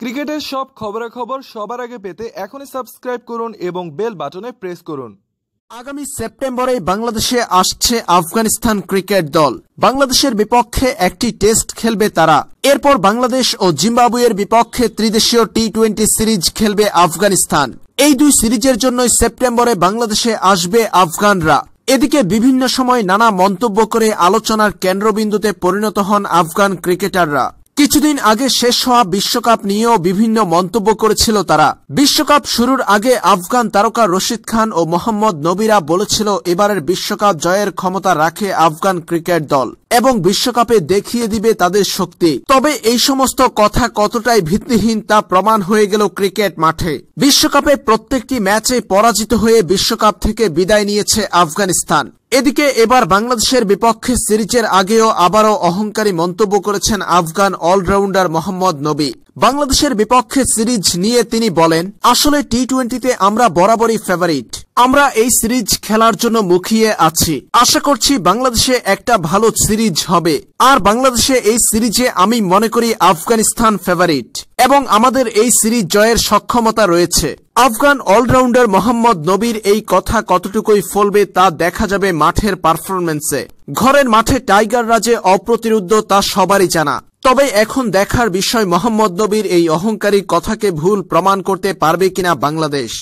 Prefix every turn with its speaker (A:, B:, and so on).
A: ক্রিকেটের সব খবরাখবর সবার আগে পেতে এখনই সাবস্ক্রাইব করুন এবং বেল বাটনে প্রেস করুন আগামী সেপ্টেম্বরে বাংলাদেশে আসছে আফগানিস্তান ক্রিকেট দল বাংলাদেশের বিপক্ষে একটি টেস্ট খেলবে তারা এরপর বাংলাদেশ ও জিম্বাবুয়ের বিপক্ষে ত্রিদেশীয় টি টোয়েন্টি সিরিজ খেলবে আফগানিস্তান এই দুই সিরিজের জন্যই সেপ্টেম্বরে বাংলাদেশে আসবে আফগানরা এদিকে বিভিন্ন সময় নানা মন্তব্য করে আলোচনার কেন্দ্রবিন্দুতে পরিণত হন আফগান ক্রিকেটাররা কিছুদিন আগে শেষ হওয়া বিশ্বকাপ নিয়েও বিভিন্ন মন্তব্য করেছিল তারা বিশ্বকাপ শুরুর আগে আফগান তারকা রশিদ খান ও মোহাম্মদ নবীরা বলেছিল এবারের বিশ্বকাপ জয়ের ক্ষমতা রাখে আফগান ক্রিকেট দল এবং বিশ্বকাপে দেখিয়ে দিবে তাদের শক্তি তবে এই সমস্ত কথা কতটাই ভিত্তিহীন তা প্রমাণ হয়ে গেল ক্রিকেট মাঠে বিশ্বকাপে প্রত্যেকটি ম্যাচে পরাজিত হয়ে বিশ্বকাপ থেকে বিদায় নিয়েছে আফগানিস্তান এদিকে এবার বাংলাদেশের বিপক্ষে সিরিজের আগেও আবারও অহংকারী মন্তব্য করেছেন আফগান অলরাউন্ডার মোহাম্মদ নবী বাংলাদেশের বিপক্ষে সিরিজ নিয়ে তিনি বলেন আসলে টি টোয়েন্টিতে আমরা বরাবরই ফেভারিট আমরা এই সিরিজ খেলার জন্য মুখিয়ে আছি আশা করছি বাংলাদেশে একটা ভালো সিরিজ হবে আর বাংলাদেশে এই সিরিজে আমি মনে করি আফগানিস্তান ফেভারিট এবং আমাদের এই সিরিজ জয়ের সক্ষমতা রয়েছে আফগান অলরাউন্ডার মোহাম্মদ নবীর এই কথা কতটুকুই ফলবে তা দেখা যাবে মাঠের পারফরমেন্সে ঘরের মাঠে টাইগাররা যে অপ্রতিরুদ্ধ তা সবারই জানা তবে এখন দেখার বিষয় মোহাম্মদ নবীর এই অহংকারী কথাকে ভুল প্রমাণ করতে পারবে কিনা বাংলাদেশ